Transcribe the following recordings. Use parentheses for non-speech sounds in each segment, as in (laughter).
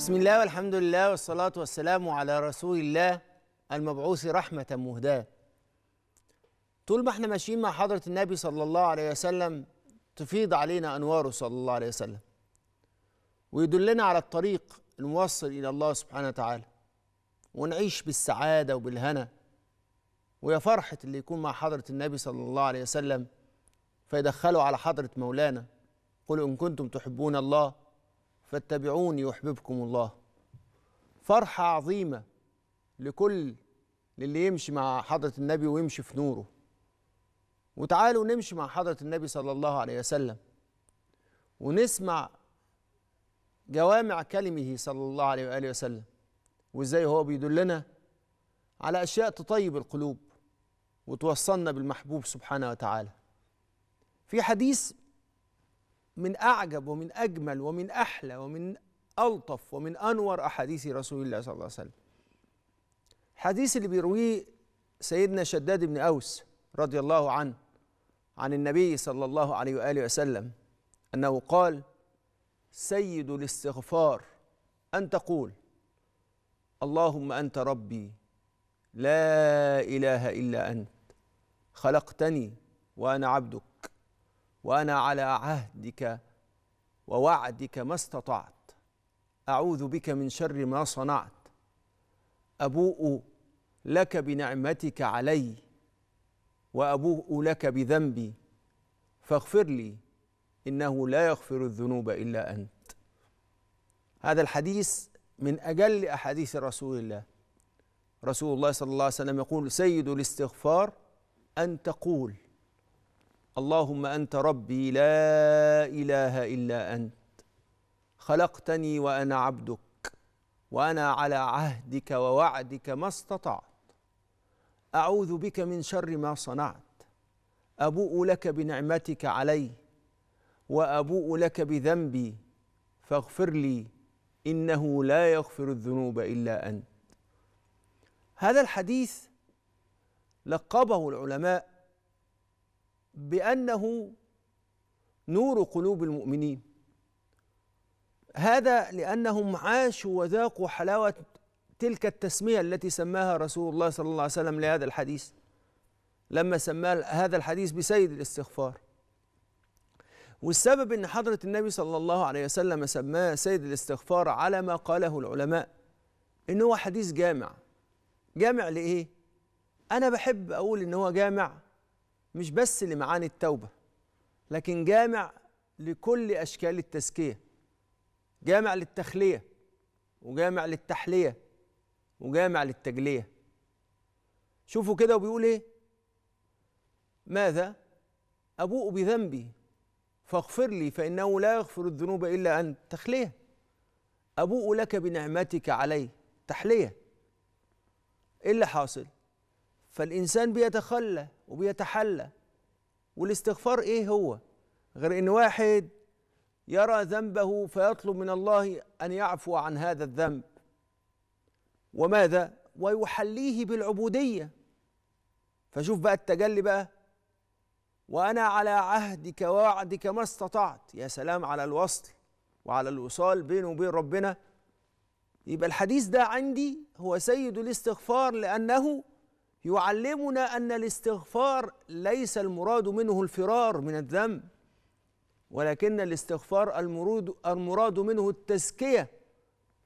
بسم الله والحمد لله والصلاة والسلام على رسول الله المبعوث رحمة مهداة طول ما احنا ماشيين مع حضرة النبي صلى الله عليه وسلم تفيض علينا أنواره صلى الله عليه وسلم ويدلنا على الطريق الموصل إلى الله سبحانه وتعالى ونعيش بالسعادة وبالهنا ويا فرحة اللي يكون مع حضرة النبي صلى الله عليه وسلم فيدخله على حضرة مولانا قل إن كنتم تحبون الله فاتبعوني يحببكم الله فرحة عظيمة لكل للي يمشي مع حضرة النبي ويمشي في نوره وتعالوا نمشي مع حضرة النبي صلى الله عليه وسلم ونسمع جوامع كلمه صلى الله عليه وآله وسلم وإزاي هو بيدلنا على أشياء تطيب القلوب وتوصلنا بالمحبوب سبحانه وتعالى في حديث من أعجب ومن أجمل ومن أحلى ومن ألطف ومن أنور أحاديث رسول الله صلى الله عليه وسلم الحديث اللي بيرويه سيدنا شداد بن أوس رضي الله عنه عن النبي صلى الله عليه وآله وسلم أنه قال سيد الاستغفار أن تقول اللهم أنت ربي لا إله إلا أنت خلقتني وأنا عبدك وانا على عهدك ووعدك ما استطعت اعوذ بك من شر ما صنعت ابوء لك بنعمتك علي وابوء لك بذنبي فاغفر لي انه لا يغفر الذنوب الا انت هذا الحديث من اجل احاديث رسول الله رسول الله صلى الله عليه وسلم يقول سيد الاستغفار ان تقول اللهم انت ربي لا اله الا انت خلقتني وانا عبدك وانا على عهدك ووعدك ما استطعت اعوذ بك من شر ما صنعت ابوء لك بنعمتك علي وابوء لك بذنبي فاغفر لي انه لا يغفر الذنوب الا انت هذا الحديث لقبه العلماء بأنه نور قلوب المؤمنين هذا لأنهم عاشوا وذاقوا حلاوة تلك التسمية التي سماها رسول الله صلى الله عليه وسلم لهذا الحديث لما سماه هذا الحديث بسيد الاستغفار والسبب ان حضرة النبي صلى الله عليه وسلم سماه سيد الاستغفار على ما قاله العلماء ان هو حديث جامع جامع لايه؟ انا بحب اقول ان هو جامع مش بس لمعاني التوبة لكن جامع لكل أشكال التزكية جامع للتخلية وجامع للتحلية وجامع للتجلية شوفوا كده وبيقول إيه ماذا أبوء بذنبي فاغفر لي فإنه لا يغفر الذنوب إلا أنت تخلية أبوء لك بنعمتك علي تحلية إيه اللي حاصل فالإنسان بيتخلى وبيتحلى والاستغفار ايه هو غير ان واحد يرى ذنبه فيطلب من الله ان يعفو عن هذا الذنب وماذا ويحليه بالعبوديه فشوف بقى التجلي بقى وانا على عهدك ووعدك ما استطعت يا سلام على الوصل وعلى الوصال بينه وبين ربنا يبقى الحديث ده عندي هو سيد الاستغفار لانه يعلمنا أن الاستغفار ليس المراد منه الفرار من الذنب ولكن الاستغفار المراد المراد منه التزكية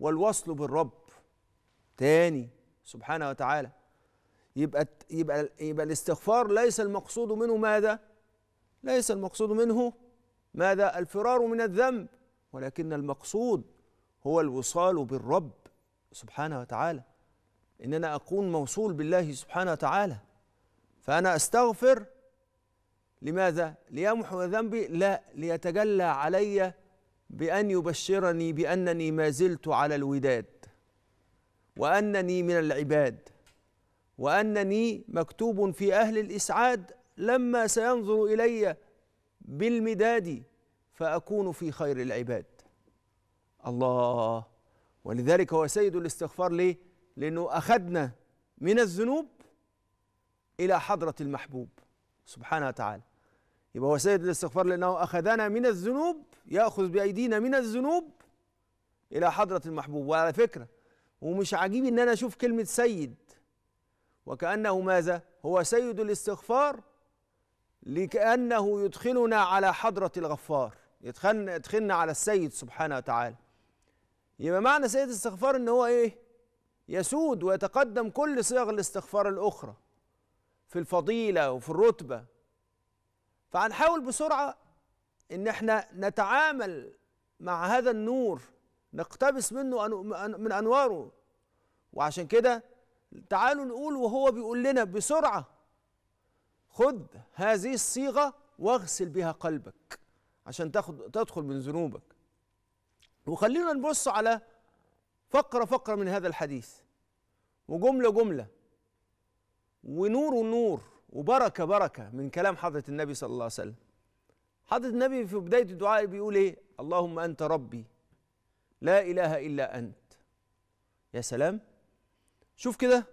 والوصل بالرب تاني سبحانه وتعالى يبقى يبقى يبقى الاستغفار ليس المقصود منه ماذا؟ ليس المقصود منه ماذا؟ الفرار من الذنب ولكن المقصود هو الوصال بالرب سبحانه وتعالى ان انا اكون موصول بالله سبحانه وتعالى فانا استغفر لماذا ليمحو ذنبي لا ليتجلى علي بان يبشرني بانني ما زلت على الوداد وانني من العباد وانني مكتوب في اهل الاسعاد لما سينظر الي بالمداد فاكون في خير العباد الله ولذلك هو سيد الاستغفار ليه لأنه أخذنا من الذنوب إلى حضرة المحبوب سبحانه وتعالى يبقى هو سيد الاستغفار لأنه أخذنا من الذنوب يأخذ بأيدينا من الذنوب إلى حضرة المحبوب وعلى فكرة ومش عجيب إن أنا أشوف كلمة سيد وكأنه ماذا؟ هو سيد الاستغفار لكأنه يدخلنا على حضرة الغفار يدخلنا, يدخلنا على السيد سبحانه وتعالى يبقى معنى سيد الاستغفار إن هو إيه؟ يسود ويتقدم كل صيغ الاستغفار الأخرى في الفضيلة وفي الرتبة فهنحاول بسرعة إن احنا نتعامل مع هذا النور نقتبس منه من أنواره وعشان كده تعالوا نقول وهو بيقول لنا بسرعة خذ هذه الصيغة واغسل بها قلبك عشان تاخد تدخل من ذنوبك وخلينا نبص على فقرة فقرة من هذا الحديث وجملة جملة ونور نور وبركة بركة من كلام حضرة النبي صلى الله عليه وسلم حضرة النبي في بداية الدعاء بيقول إيه اللهم أنت ربي لا إله إلا أنت يا سلام شوف كده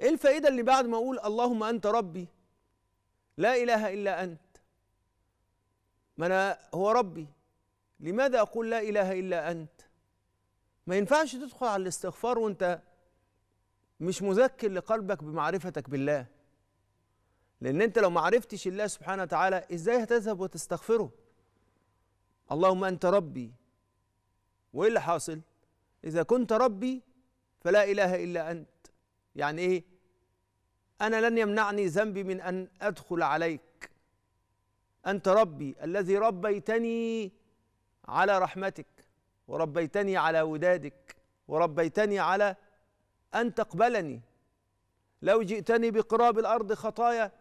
إيه الفائدة اللي بعد ما أقول اللهم أنت ربي لا إله إلا أنت ما أنا هو ربي لماذا أقول لا إله إلا أنت ما ينفعش تدخل على الاستغفار وانت مش مذكر لقلبك بمعرفتك بالله لان انت لو ما عرفتش الله سبحانه وتعالى ازاي هتذهب وتستغفره اللهم انت ربي وايه اللي حاصل اذا كنت ربي فلا اله الا انت يعني ايه انا لن يمنعني ذنبي من ان ادخل عليك انت ربي الذي ربيتني على رحمتك وربيتني على ودادك وربيتني على أن تقبلني لو جئتني بقراب الأرض خطايا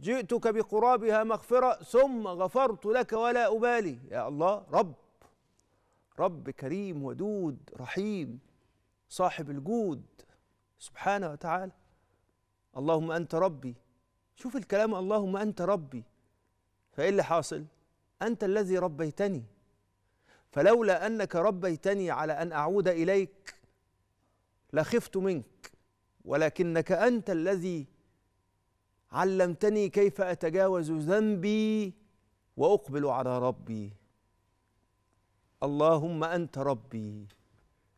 جئتك بقرابها مغفرة ثم غفرت لك ولا أبالي يا الله رب رب كريم ودود رحيم صاحب الجود سبحانه وتعالى اللهم أنت ربي شوف الكلام اللهم أنت ربي فإيه اللي حاصل أنت الذي ربيتني فلولا أنك ربيتني على أن أعود إليك لخفت منك ولكنك أنت الذي علمتني كيف أتجاوز ذنبي وأقبل على ربي اللهم أنت ربي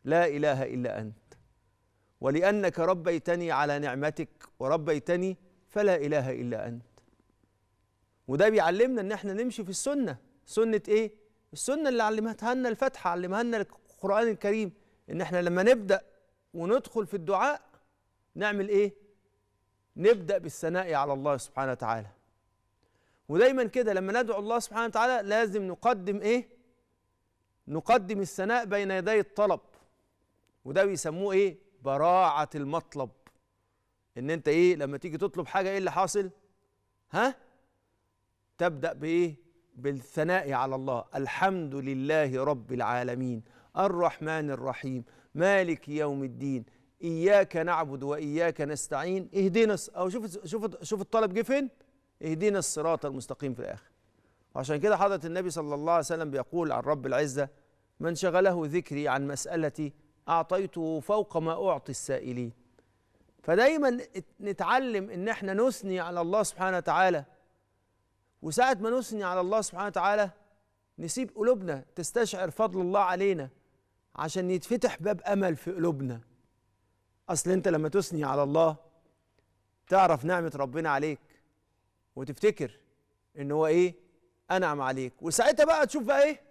لا إله إلا أنت ولأنك ربيتني على نعمتك وربيتني فلا إله إلا أنت وده بيعلمنا إن إحنا نمشي في السنة سنة إيه؟ السنه اللي علمتها لنا الفاتحه علمها لنا القران الكريم ان احنا لما نبدا وندخل في الدعاء نعمل ايه نبدا بالثناء على الله سبحانه وتعالى ودايما كده لما ندعو الله سبحانه وتعالى لازم نقدم ايه نقدم الثناء بين يدي الطلب وده بيسموه ايه براعه المطلب ان انت ايه لما تيجي تطلب حاجه ايه اللي حاصل ها تبدا بايه بالثناء على الله الحمد لله رب العالمين الرحمن الرحيم مالك يوم الدين إياك نعبد وإياك نستعين اهدنا أو شوف شوف شوف الطلب جه فين اهدنا الصراط المستقيم في الآخر وعشان كده حضرة النبي صلى الله عليه وسلم بيقول عن رب العزة من شغله ذكري عن مسألتي أعطيته فوق ما أعطي السائلين فدايما نتعلم ان احنا نثني على الله سبحانه وتعالى وساعة ما نثني على الله سبحانه وتعالى نسيب قلوبنا تستشعر فضل الله علينا عشان يتفتح باب أمل في قلوبنا أصل أنت لما تثني على الله تعرف نعمة ربنا عليك وتفتكر إن هو إيه أنعم عليك وساعتها بقى تشوف بقى إيه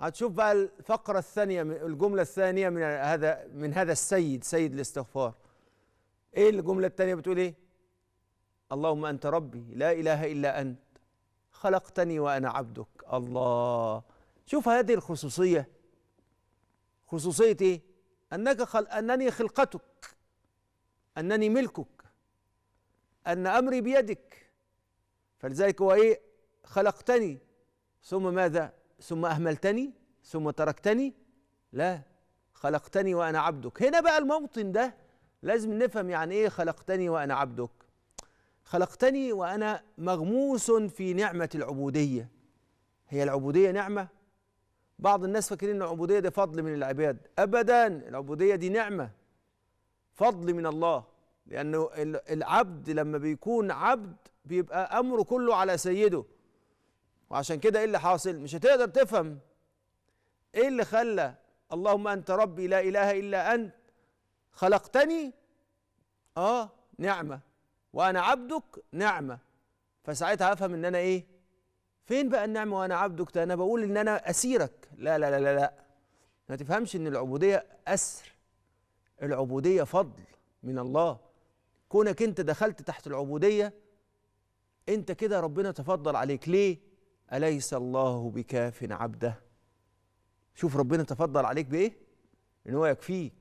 هتشوف بقى الفقرة الثانية الجملة الثانية من هذا من هذا السيد سيد الاستغفار ايه الجملة الثانية بتقول ايه اللهم انت ربي لا اله الا انت خلقتني وانا عبدك الله شوف هذه الخصوصيه خصوصيه ايه انك خل... انني خلقتك انني ملكك ان امري بيدك فلذلك هو ايه خلقتني ثم ماذا ثم اهملتني ثم تركتني لا خلقتني وانا عبدك هنا بقى الموطن ده لازم نفهم يعني ايه خلقتني وانا عبدك خلقتني وانا مغموس في نعمه العبوديه هي العبوديه نعمه بعض الناس فاكرين ان العبوديه دي فضل من العباد ابدا العبوديه دي نعمه فضل من الله لانه العبد لما بيكون عبد بيبقى امره كله على سيده وعشان كده ايه اللي حاصل مش هتقدر تفهم ايه اللي خلى اللهم انت ربي لا اله الا انت خلقتني اه نعمه وانا عبدك نعمه فساعتها افهم ان انا ايه فين بقى النعمه وانا عبدك ده انا بقول ان انا اسيرك لا لا لا لا لا ما تفهمش ان العبوديه اسر العبوديه فضل من الله كونك انت دخلت تحت العبوديه انت كده ربنا تفضل عليك ليه اليس الله بكاف عبده شوف ربنا تفضل عليك بايه ان هو يكفيك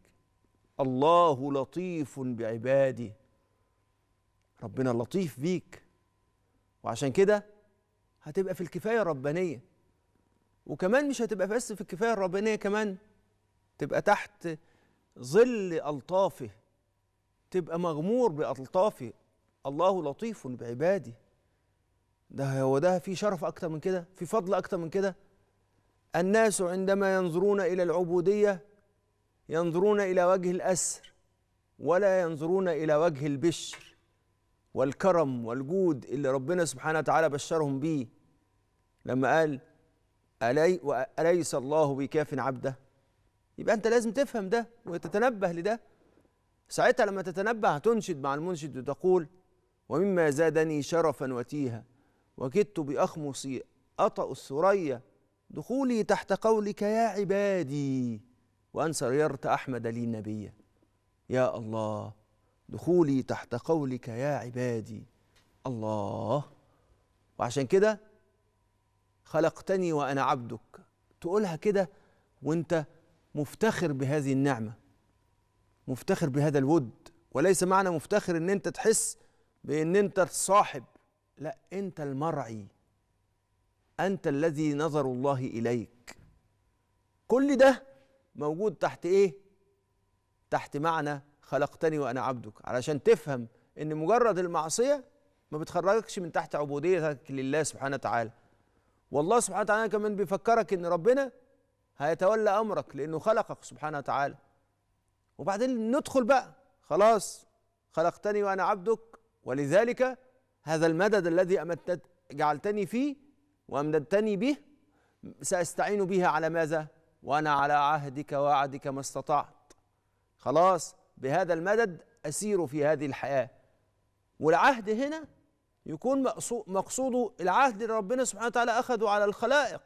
الله لطيف بعباده ربنا لطيف بيك وعشان كده هتبقى في الكفايه الربانيه وكمان مش هتبقى بس في الكفايه الربانيه كمان تبقى تحت ظل الطافه تبقى مغمور بالطافه الله لطيف بعباده ده هو ده في شرف اكتر من كده في فضل اكتر من كده الناس عندما ينظرون الى العبوديه ينظرون الى وجه الاسر ولا ينظرون الى وجه البشر والكرم والجود اللي ربنا سبحانه وتعالى بشرهم بيه لما قال ألي أليس الله بكاف عبده يبقى أنت لازم تفهم ده وتتنبه لده ساعتها لما تتنبه هتنشد مع المنشد وتقول ومما زادني شرفا وتيها وكدت بأخمصي أطأ الثريا دخولي تحت قولك يا عبادي وأن سيرت أحمد لي النبي يا الله دخولي تحت قولك يا عبادي الله وعشان كده خلقتني وانا عبدك تقولها كده وانت مفتخر بهذه النعمه مفتخر بهذا الود وليس معنى مفتخر ان انت تحس بان انت الصاحب لا انت المرعي انت الذي نظر الله اليك كل ده موجود تحت ايه تحت معنى خلقتني وأنا عبدك علشان تفهم إن مجرد المعصية ما بتخرجكش من تحت عبوديتك لله سبحانه وتعالى والله سبحانه وتعالى كمان بيفكرك إن ربنا هيتولى أمرك لأنه خلقك سبحانه وتعالى وبعدين ندخل بقى خلاص خلقتني وأنا عبدك ولذلك هذا المدد الذي أمدت جعلتني فيه وأمددتني به سأستعين بها على ماذا؟ وأنا على عهدك ووعدك ما استطعت خلاص بهذا المدد أسير في هذه الحياة والعهد هنا يكون مقصوده العهد اللي ربنا سبحانه وتعالى أخذه على الخلائق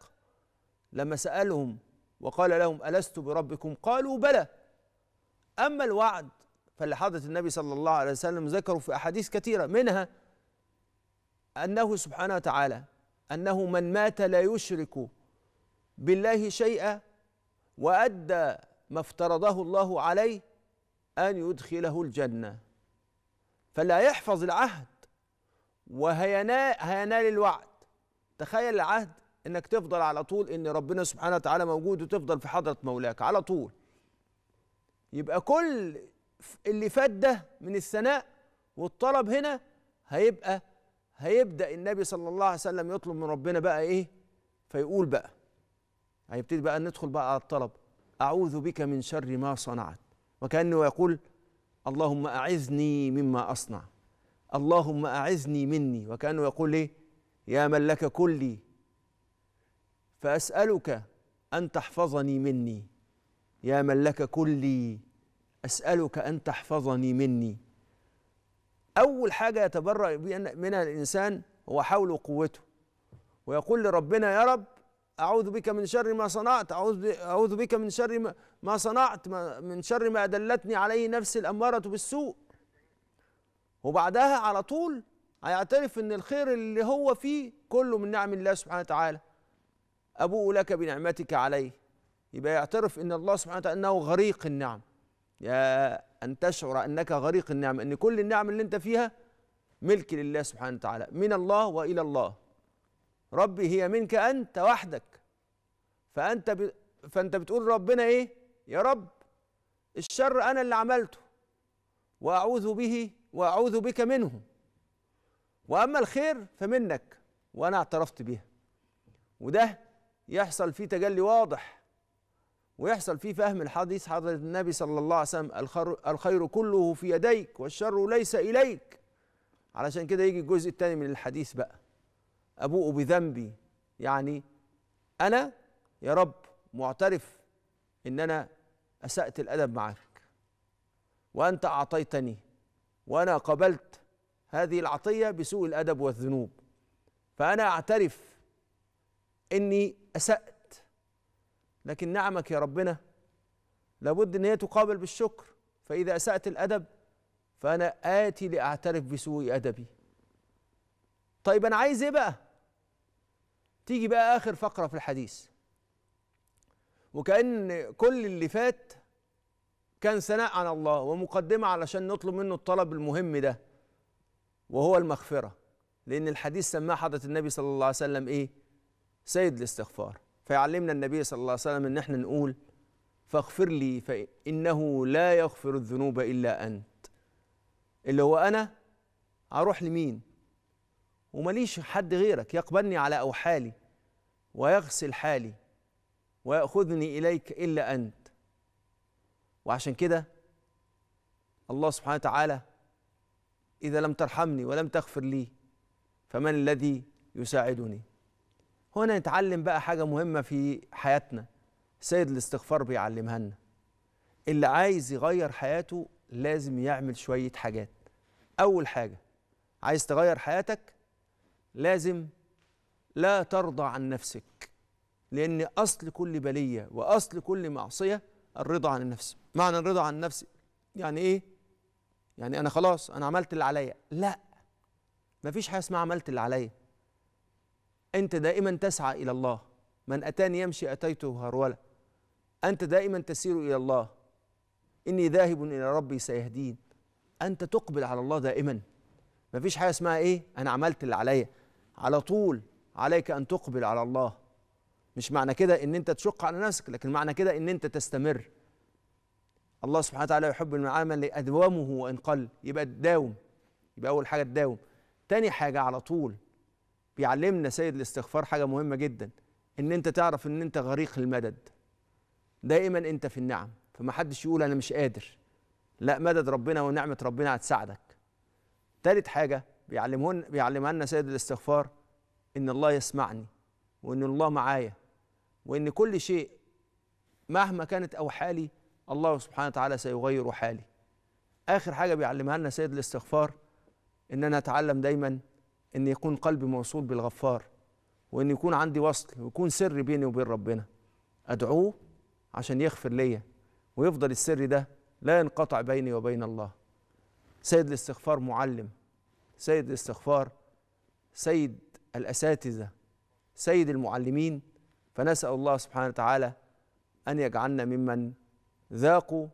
لما سألهم وقال لهم ألست بربكم قالوا بلى أما الوعد فاللي النبي صلى الله عليه وسلم ذكروا في أحاديث كثيرة منها أنه سبحانه وتعالى أنه من مات لا يشرك بالله شيئا وأدى ما افترضه الله عليه أن يدخله الجنة فلا يحفظ العهد وهينال الوعد تخيل العهد انك تفضل على طول ان ربنا سبحانه وتعالى موجود وتفضل في حضره مولاك على طول يبقى كل اللي فات ده من الثناء والطلب هنا هيبقى هيبدا النبي صلى الله عليه وسلم يطلب من ربنا بقى ايه فيقول بقى هيبتدي بقى ندخل بقى على الطلب اعوذ بك من شر ما صنعت وكأنه يقول اللهم أعذني مما أصنع اللهم أعذني مني وكأنه يقول إيه يا من لك كلي فأسألك أن تحفظني مني يا من لك كلي أسألك أن تحفظني مني أول حاجة يتبرأ منها الإنسان هو حول قوته ويقول لربنا يا رب أعوذ بك من شر ما صنعت أعوذ بك من شر ما صنعت من شر ما دلتني عليه نفسي الأمارة بالسوء وبعدها على طول هيعترف ان الخير اللي هو فيه كله من نعم الله سبحانه وتعالى ابوء لك بنعمتك عليه يبقى يعترف ان الله سبحانه وتعالى انه غريق النعم يا ان تشعر انك غريق النعم ان كل النعم اللي انت فيها ملك لله سبحانه وتعالى من الله والى الله ربي هي منك انت وحدك فانت ب... فانت بتقول ربنا ايه يا رب الشر انا اللي عملته واعوذ به واعوذ بك منه واما الخير فمنك وانا اعترفت بها وده يحصل فيه تجلي واضح ويحصل فيه فهم الحديث حضرة النبي صلى الله عليه وسلم الخير كله في يديك والشر ليس إليك علشان كده يجي الجزء الثاني من الحديث بقى أبوء بذنبي يعني أنا يا رب معترف إن أنا أسأت الأدب معك وأنت أعطيتني وأنا قبلت هذه العطية بسوء الأدب والذنوب فأنا أعترف إني أسأت لكن نعمك يا ربنا لابد إن هي تقابل بالشكر فإذا أسأت الأدب فأنا آتي لأعترف بسوء أدبي طيب انا عايز ايه بقى تيجي بقى اخر فقره في الحديث وكان كل اللي فات كان ثناء على الله ومقدمه علشان نطلب منه الطلب المهم ده وهو المغفره لان الحديث سماه حضره النبي صلى الله عليه وسلم ايه سيد الاستغفار فيعلمنا النبي صلى الله عليه وسلم ان احنا نقول فاغفر لي فانه لا يغفر الذنوب الا انت اللي هو انا هروح لمين ومليش حد غيرك يقبلني على أوحالي ويغسل حالي ويأخذني إليك إلا أنت وعشان كده الله سبحانه وتعالى إذا لم ترحمني ولم تغفر لي فمن الذي يساعدني هنا نتعلم بقى حاجة مهمة في حياتنا سيد الاستغفار بيعلمها لنا اللي عايز يغير حياته لازم يعمل شوية حاجات أول حاجة عايز تغير حياتك لازم لا ترضى عن نفسك لأن أصل كل بلية وأصل كل معصية الرضا عن النفس معنى الرضا عن النفس يعني إيه؟ يعني أنا خلاص أنا عملت اللي عليا لا مفيش حاجة اسمها عملت اللي عليا أنت دائما تسعى إلى الله من أتاني يمشي أتيته هرولة أنت دائما تسير إلى الله إني ذاهب إلى ربي سيهدين أنت تقبل على الله دائما مفيش حاجة اسمها إيه؟ أنا عملت اللي عليا على طول عليك أن تقبل على الله مش معنى كده أن أنت تشق على نفسك لكن معنى كده أن أنت تستمر الله سبحانه وتعالى يحب المعامل لأدومه وإن قل يبقى تداوم يبقى أول حاجة تداوم تاني حاجة على طول بيعلمنا سيد الاستغفار حاجة مهمة جدا ان انت تعرف ان انت غريق المدد دائما انت في النعم فما حدش يقول انا مش قادر لا مدد ربنا ونعمة ربنا هتساعدك تالت حاجة بيعلمهن بيعلمنا سيد الاستغفار ان الله يسمعني وان الله معايا وان كل شيء مهما كانت او حالي الله سبحانه وتعالى سيغير حالي اخر حاجه بيعلمها لنا سيد الاستغفار ان انا اتعلم دايما ان يكون قلبي موصول بالغفار وان يكون عندي وصل ويكون سر بيني وبين ربنا ادعوه عشان يغفر ليا ويفضل السر ده لا ينقطع بيني وبين الله سيد الاستغفار معلم سيد الاستغفار سيد الاساتذه سيد المعلمين فنسال الله سبحانه وتعالى ان يجعلنا ممن ذاقوا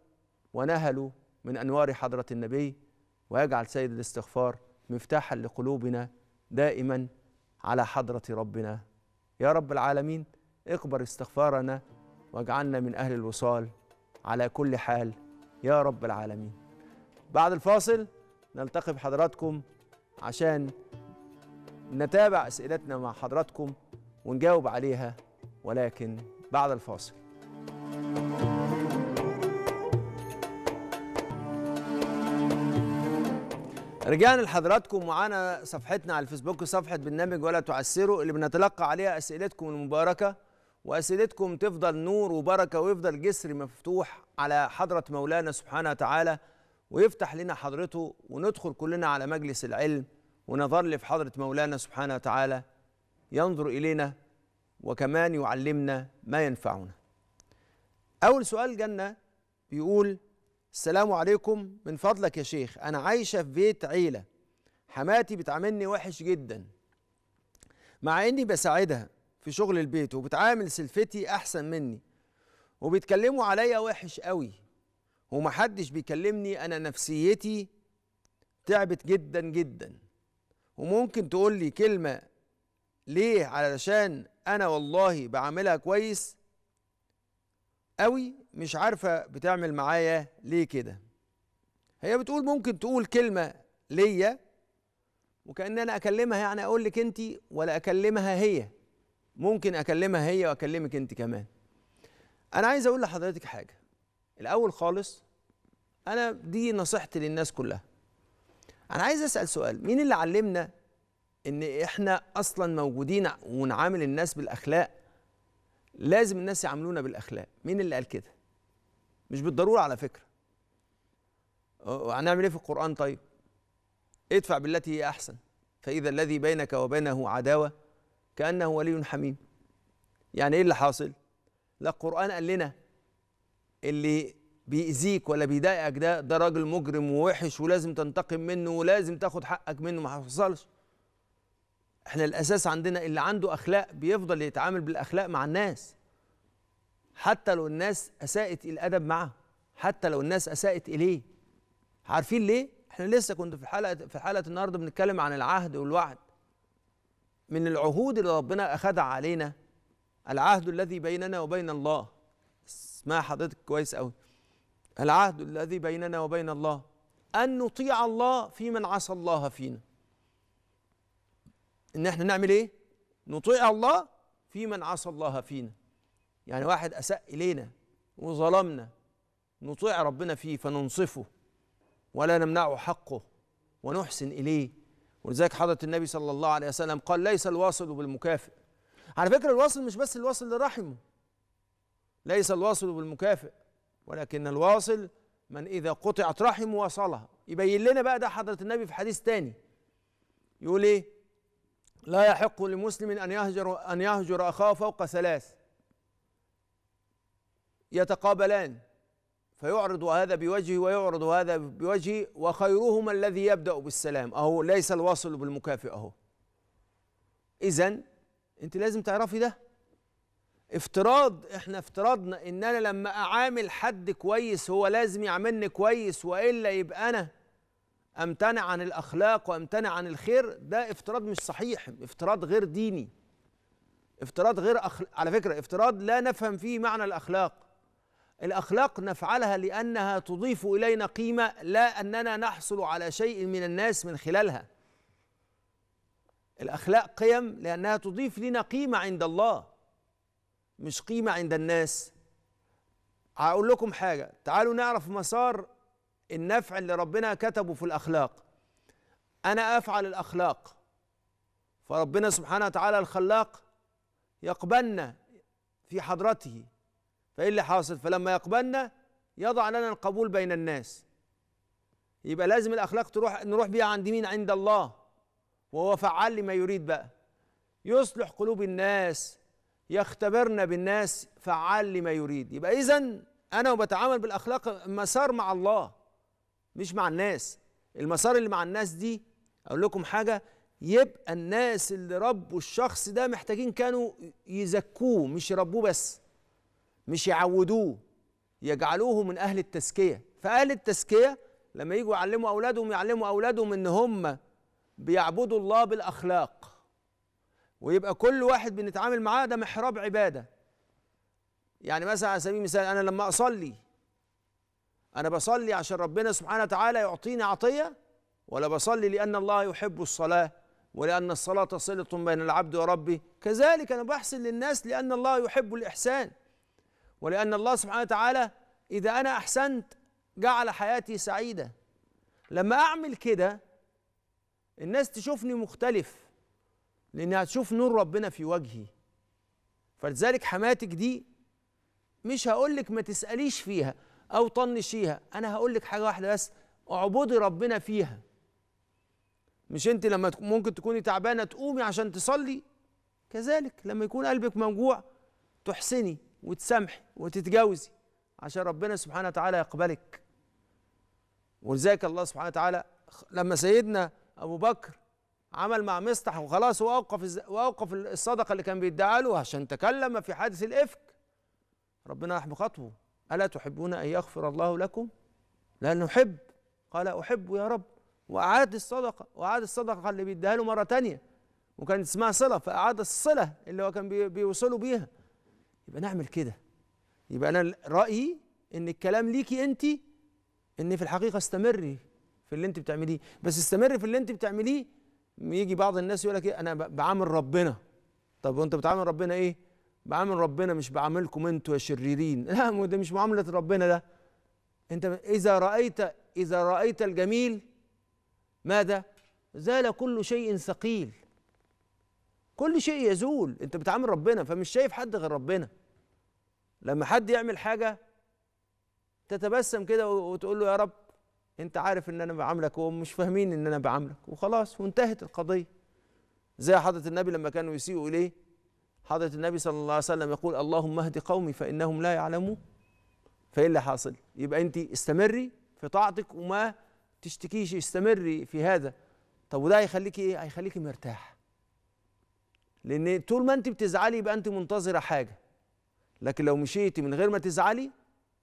ونهلوا من انوار حضره النبي ويجعل سيد الاستغفار مفتاحا لقلوبنا دائما على حضره ربنا يا رب العالمين اقبل استغفارنا واجعلنا من اهل الوصال على كل حال يا رب العالمين بعد الفاصل نلتقي بحضراتكم عشان نتابع اسئلتنا مع حضراتكم ونجاوب عليها ولكن بعد الفاصل رجعنا لحضراتكم ومعانا صفحتنا على الفيسبوك صفحة برنامج ولا تعسروا اللي بنتلقى عليها أسئلتكم المباركة وأسئلتكم تفضل نور وبركة ويفضل جسر مفتوح على حضرة مولانا سبحانه وتعالى ويفتح لنا حضرته وندخل كلنا على مجلس العلم ونظر لي في حضرة مولانا سبحانه وتعالى ينظر إلينا وكمان يعلمنا ما ينفعنا أول سؤال جنة بيقول السلام عليكم من فضلك يا شيخ أنا عايشة في بيت عيلة حماتي بتعاملني وحش جدا مع إني بساعدها في شغل البيت وبتعامل سلفتي أحسن مني وبيتكلموا عليا وحش قوي ومحدش بيكلمني انا نفسيتي تعبت جدا جدا وممكن تقول لي كلمه ليه علشان انا والله بعملها كويس قوي مش عارفه بتعمل معايا ليه كده هي بتقول ممكن تقول كلمه ليا وكان انا اكلمها يعني اقول لك انت ولا اكلمها هي ممكن اكلمها هي واكلمك انت كمان انا عايز اقول لحضرتك حاجه الاول خالص انا دي نصيحتي للناس كلها انا عايز اسال سؤال مين اللي علمنا ان احنا اصلا موجودين ونعامل الناس بالاخلاق لازم الناس يعاملونا بالاخلاق مين اللي قال كده مش بالضروره على فكره هنعمل ايه في القران طيب ادفع بالتي هي احسن فاذا الذي بينك وبينه عداوه كانه ولي حميم يعني ايه اللي حاصل لا القران قال لنا اللي بيأذيك ولا بيضايقك ده ده راجل مجرم ووحش ولازم تنتقم منه ولازم تاخد حقك منه ما حصلش احنا الاساس عندنا اللي عنده اخلاق بيفضل يتعامل بالاخلاق مع الناس حتى لو الناس اساءت الادب معه حتى لو الناس اساءت اليه عارفين ليه احنا لسه كنت في حلقه في حلقه النهارده بنتكلم عن العهد والوعد من العهود اللي ربنا اخذها علينا العهد الذي بيننا وبين الله اسمع حضرتك كويس قوي العهد الذي بيننا وبين الله أن نطيع الله في من عصى الله فينا إن احنا نعمل إيه؟ نطيع الله في من عصى الله فينا يعني واحد أساء إلينا وظلمنا نطيع ربنا فيه فننصفه ولا نمنعه حقه ونحسن إليه ولذلك حضرة النبي صلى الله عليه وسلم قال ليس الواصل بالمكافئ على فكرة الواصل مش بس الواصل لرحمه ليس الواصل بالمكافئ ولكن الواصل من إذا قطعت رحمه وصلها يبين لنا بقى ده حضرة النبي في حديث تاني يقول إيه لا يحق لمسلم أن يهجر أن يهجر أخاه فوق ثلاث يتقابلان فيعرض هذا بوجهه ويعرض هذا بوجهه وخيرهما الذي يبدأ بالسلام أهو ليس الواصل بالمكافئ أهو إذا أنت لازم تعرفي ده افتراض احنا افترضنا ان انا لما اعامل حد كويس هو لازم يعاملني كويس والا يبقى انا امتنع عن الاخلاق وامتنع عن الخير ده افتراض مش صحيح افتراض غير ديني افتراض غير أخل... على فكره افتراض لا نفهم فيه معنى الاخلاق الاخلاق نفعلها لانها تضيف الينا قيمه لا اننا نحصل على شيء من الناس من خلالها الاخلاق قيم لانها تضيف لنا قيمه عند الله مش قيمة عند الناس هقول لكم حاجة تعالوا نعرف مسار النفع اللي ربنا كتبه في الأخلاق أنا أفعل الأخلاق فربنا سبحانه وتعالى الخلاق يقبلنا في حضرته فإيه اللي حاصل فلما يقبلنا يضع لنا القبول بين الناس يبقى لازم الأخلاق تروح نروح بيها عند مين عند الله وهو فعال لما يريد بقى يصلح قلوب الناس يختبرنا بالناس فعال لما يريد يبقى إذا أنا وبتعامل بالأخلاق مسار مع الله مش مع الناس المسار اللي مع الناس دي أقول لكم حاجة يبقى الناس اللي ربوا الشخص ده محتاجين كانوا يزكوه مش يربوه بس مش يعودوه يجعلوه من أهل التزكية فأهل التزكية لما يجوا يعلموا أولادهم يعلموا أولادهم إن هم بيعبدوا الله بالأخلاق ويبقى كل واحد بنتعامل معاه ده محراب عباده يعني مثلا على سبيل المثال انا لما اصلي انا بصلي عشان ربنا سبحانه وتعالى يعطيني عطيه ولا بصلي لان الله يحب الصلاه ولان الصلاه صله بين العبد وربه كذلك انا بحسن للناس لان الله يحب الاحسان ولان الله سبحانه وتعالى اذا انا احسنت جعل حياتي سعيده لما اعمل كده الناس تشوفني مختلف لاني هتشوف نور ربنا في وجهي فلذلك حماتك دي مش هقول لك ما تسأليش فيها أو طنشيها أنا هقول لك حاجة واحدة بس اعبدي ربنا فيها مش أنت لما ممكن تكوني تعبانة تقومي عشان تصلي كذلك لما يكون قلبك موجوع تحسني وتسامحي وتتجوزي عشان ربنا سبحانه وتعالى يقبلك ولذلك الله سبحانه وتعالى لما سيدنا أبو بكر عمل مع مسطح وخلاص واوقف واوقف الصدقه اللي كان بيدعى له عشان تكلم في حادث الافك ربنا راح بخطوه الا تحبون ان يغفر الله لكم لا نحب قال احب يا رب واعاد الصدقه واعاد الصدقه اللي بيديها له مره تانية وكانت اسمها صله فاعاد الصله اللي هو كان بيوصله بيها يبقى نعمل كده يبقى انا رايي ان الكلام ليكي انت ان في الحقيقه استمري في اللي انت بتعمليه بس استمري في اللي انت بتعمليه يجي بعض الناس يقول لك ايه انا بعامل ربنا طب وانت بتعامل ربنا ايه بعامل ربنا مش بعاملكم انتوا يا شريرين (laughs) لا ده مش معامله ربنا ده انت اذا رايت اذا رايت الجميل ماذا زال كل شيء ثقيل كل شيء يزول انت بتعامل ربنا فمش شايف حد غير ربنا لما حد يعمل حاجه تتبسم كده وتقول له يا رب انت عارف ان انا بعاملك وهم مش فاهمين ان انا بعاملك وخلاص وانتهت القضيه زي حضره النبي لما كانوا يسيئوا اليه حضره النبي صلى الله عليه وسلم يقول اللهم اهد قومي فانهم لا يعلمون فايه اللي حاصل يبقى انت استمري في طاعتك وما تشتكيش استمري في هذا طب وده هيخليكي ايه هيخليكي مرتاح لان طول ما انت بتزعلي يبقى انت منتظره حاجه لكن لو مشيتي من غير ما تزعلي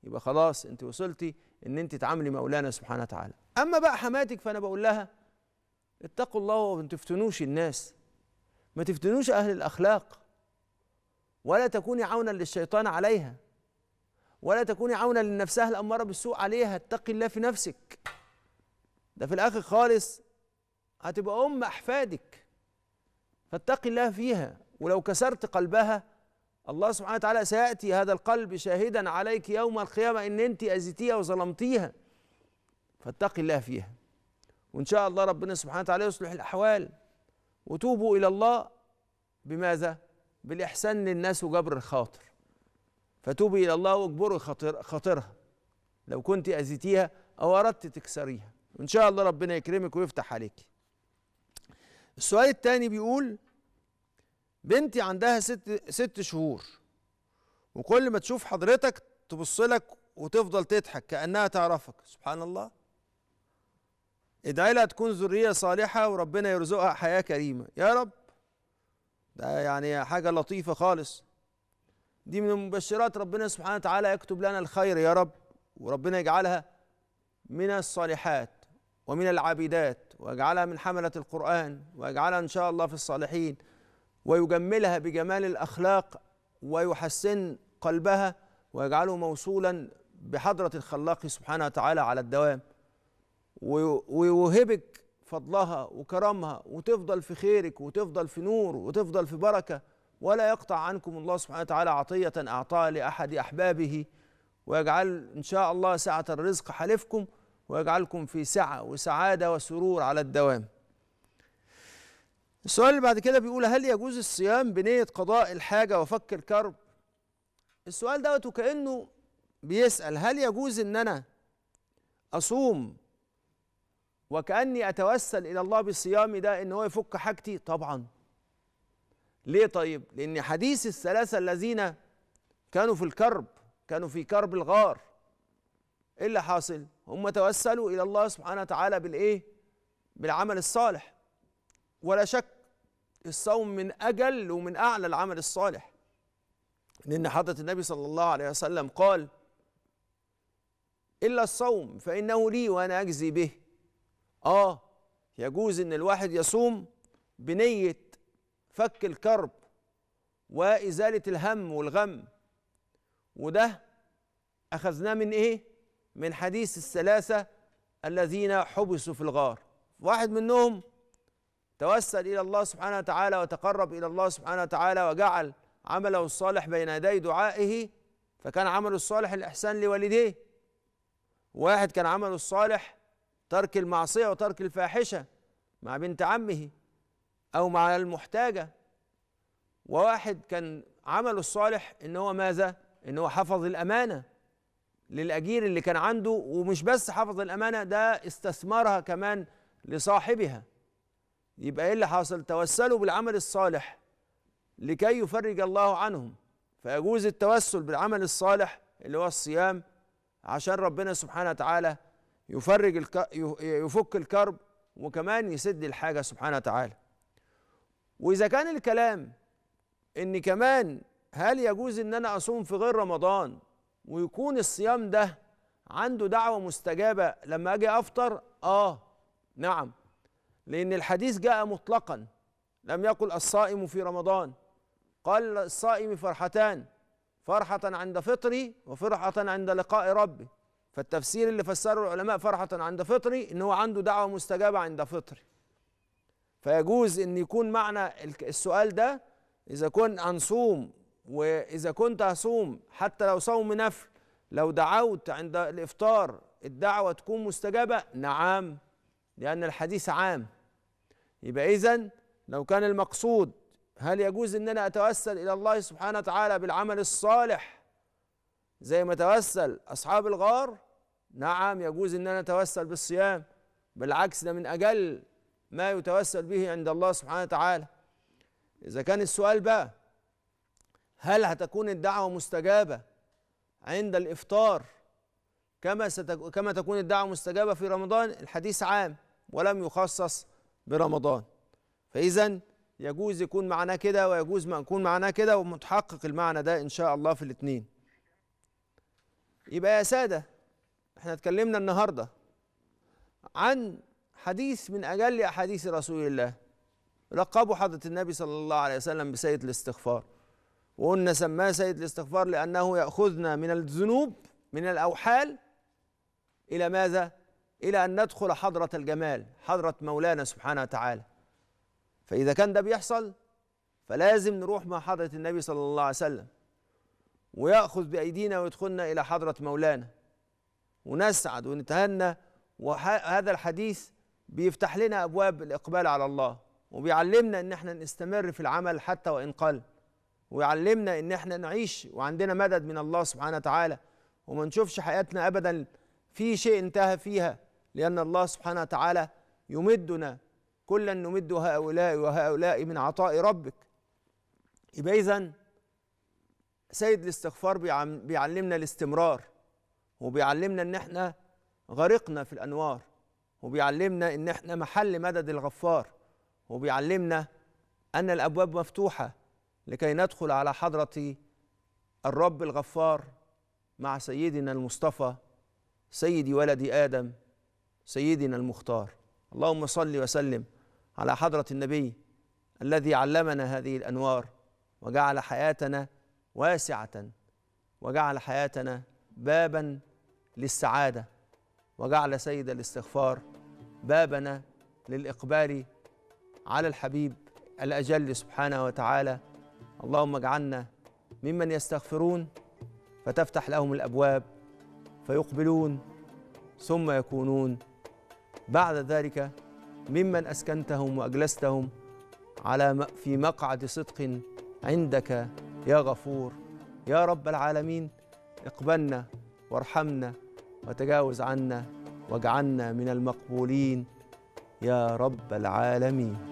يبقى خلاص انت وصلتي ان انت تعاملي مولانا سبحانه وتعالى اما بقى حماتك فانا بقول لها اتقوا الله وما تفتنوش الناس ما تفتنوش اهل الاخلاق ولا تكوني عونا للشيطان عليها ولا تكوني عونا لنفسها الاماره بالسوء عليها اتقي الله في نفسك ده في الاخر خالص هتبقى ام احفادك فاتقي الله فيها ولو كسرت قلبها الله سبحانه وتعالى سيأتي هذا القلب شاهدا عليك يوم القيامة إن أنت أذيتيها وظلمتيها فاتقي الله فيها وإن شاء الله ربنا سبحانه وتعالى يصلح الأحوال وتوبوا إلى الله بماذا؟ بالإحسان للناس وجبر الخاطر فتوبي إلى الله واجبري خاطر خاطرها لو كنت أذيتيها أو أردت تكسريها وإن شاء الله ربنا يكرمك ويفتح عليك السؤال الثاني بيقول بنتي عندها ست ست شهور وكل ما تشوف حضرتك تبص لك وتفضل تضحك كانها تعرفك سبحان الله ادعي لها تكون ذريه صالحه وربنا يرزقها حياه كريمه يا رب ده يعني حاجه لطيفه خالص دي من مبشرات ربنا سبحانه وتعالى يكتب لنا الخير يا رب وربنا يجعلها من الصالحات ومن العابدات ويجعلها من حملة القرآن ويجعلها إن شاء الله في الصالحين ويجملها بجمال الاخلاق ويحسن قلبها ويجعله موصولا بحضره الخلاق سبحانه وتعالى على الدوام ويوهبك فضلها وكرمها وتفضل في خيرك وتفضل في نور وتفضل في بركه ولا يقطع عنكم الله سبحانه وتعالى عطيه اعطاها لاحد احبابه ويجعل ان شاء الله سعه الرزق حلفكم ويجعلكم في سعه وسعاده وسرور على الدوام السؤال اللي بعد كده بيقول هل يجوز الصيام بنية قضاء الحاجة وفك الكرب؟ السؤال دوت وكأنه بيسأل هل يجوز إن أنا أصوم وكأني أتوسل إلى الله بصيامي ده إن هو يفك حاجتي؟ طبعًا. ليه طيب؟ لأن حديث الثلاثة الذين كانوا في الكرب كانوا في كرب الغار إيه اللي حاصل؟ هم توسلوا إلى الله سبحانه وتعالى بالإيه؟ بالعمل الصالح ولا شك الصوم من أجل ومن أعلى العمل الصالح لأن حضرة النبي صلى الله عليه وسلم قال إلا الصوم فإنه لي وأنا أجزي به آه يجوز إن الواحد يصوم بنية فك الكرب وإزالة الهم والغم وده أخذناه من إيه؟ من حديث الثلاثة الذين حبسوا في الغار واحد منهم توسل إلى الله سبحانه وتعالى وتقرب إلى الله سبحانه وتعالى وجعل عمله الصالح بين يدي دعائه فكان عمله الصالح الإحسان لوالديه واحد كان عمله الصالح ترك المعصية وترك الفاحشة مع بنت عمه أو مع المحتاجة وواحد كان عمله الصالح إن هو ماذا؟ إن هو حفظ الأمانة للأجير اللي كان عنده ومش بس حفظ الأمانة ده استثمرها كمان لصاحبها يبقى ايه اللي حصل توسلوا بالعمل الصالح لكي يفرج الله عنهم فيجوز التوسل بالعمل الصالح اللي هو الصيام عشان ربنا سبحانه وتعالى يفرج الك... يفك الكرب وكمان يسد الحاجة سبحانه وتعالى وإذا كان الكلام إن كمان هل يجوز إن أنا أصوم في غير رمضان ويكون الصيام ده عنده دعوة مستجابة لما أجي أفطر آه نعم لأن الحديث جاء مطلقا لم يقل الصائم في رمضان قال الصائم فرحتان فرحة عند فطري وفرحة عند لقاء ربي فالتفسير اللي فسره العلماء فرحة عند فطري إن هو عنده دعوة مستجابة عند فطري فيجوز إن يكون معنى السؤال ده إذا كنت هنصوم وإذا كنت هصوم حتى لو صوم نفل لو دعوت عند الإفطار الدعوة تكون مستجابة نعم لأن الحديث عام يبقى إذا لو كان المقصود هل يجوز إن أنا أتوسل إلى الله سبحانه وتعالى بالعمل الصالح زي ما توسل أصحاب الغار نعم يجوز إن أنا أتوسل بالصيام بالعكس ده من أجل ما يتوسل به عند الله سبحانه وتعالى إذا كان السؤال بقى هل هتكون الدعوة مستجابة عند الإفطار كما ستك... كما تكون الدعوة مستجابة في رمضان الحديث عام ولم يخصص برمضان فإذا يجوز يكون معناه كده ويجوز ما يكون معناه كده ومتحقق المعنى ده إن شاء الله في الاثنين يبقى يا سادة احنا اتكلمنا النهاردة عن حديث من أجل أحاديث رسول الله لقبوا حضرة النبي صلى الله عليه وسلم بسيد الاستغفار وقلنا سماه سيد الاستغفار لأنه يأخذنا من الذنوب من الأوحال إلى ماذا؟ إلى أن ندخل حضرة الجمال حضرة مولانا سبحانه وتعالى فإذا كان ده بيحصل فلازم نروح مع حضرة النبي صلى الله عليه وسلم ويأخذ بأيدينا ويدخلنا إلى حضرة مولانا ونسعد ونتهنى وهذا الحديث بيفتح لنا أبواب الإقبال على الله وبيعلمنا إن احنا نستمر في العمل حتى وإن قل ويعلمنا إن احنا نعيش وعندنا مدد من الله سبحانه وتعالى وما نشوفش حياتنا أبدا في شيء انتهى فيها لأن الله سبحانه وتعالى يمدنا كلا نمد هؤلاء وهؤلاء من عطاء ربك يبقى إذا سيد الاستغفار بيعلمنا الاستمرار وبيعلمنا إن إحنا غرقنا في الأنوار وبيعلمنا إن إحنا محل مدد الغفار وبيعلمنا أن الأبواب مفتوحة لكي ندخل على حضرة الرب الغفار مع سيدنا المصطفى سيد ولد آدم سيدنا المختار اللهم صل وسلم على حضرة النبي الذي علمنا هذه الأنوار وجعل حياتنا واسعة وجعل حياتنا بابا للسعادة وجعل سيد الاستغفار بابنا للإقبال على الحبيب الأجل سبحانه وتعالى اللهم اجعلنا ممن يستغفرون فتفتح لهم الأبواب فيقبلون ثم يكونون بعد ذلك ممن أسكنتهم وأجلستهم على في مقعد صدق عندك يا غفور يا رب العالمين اقبلنا وارحمنا وتجاوز عنا واجعلنا من المقبولين يا رب العالمين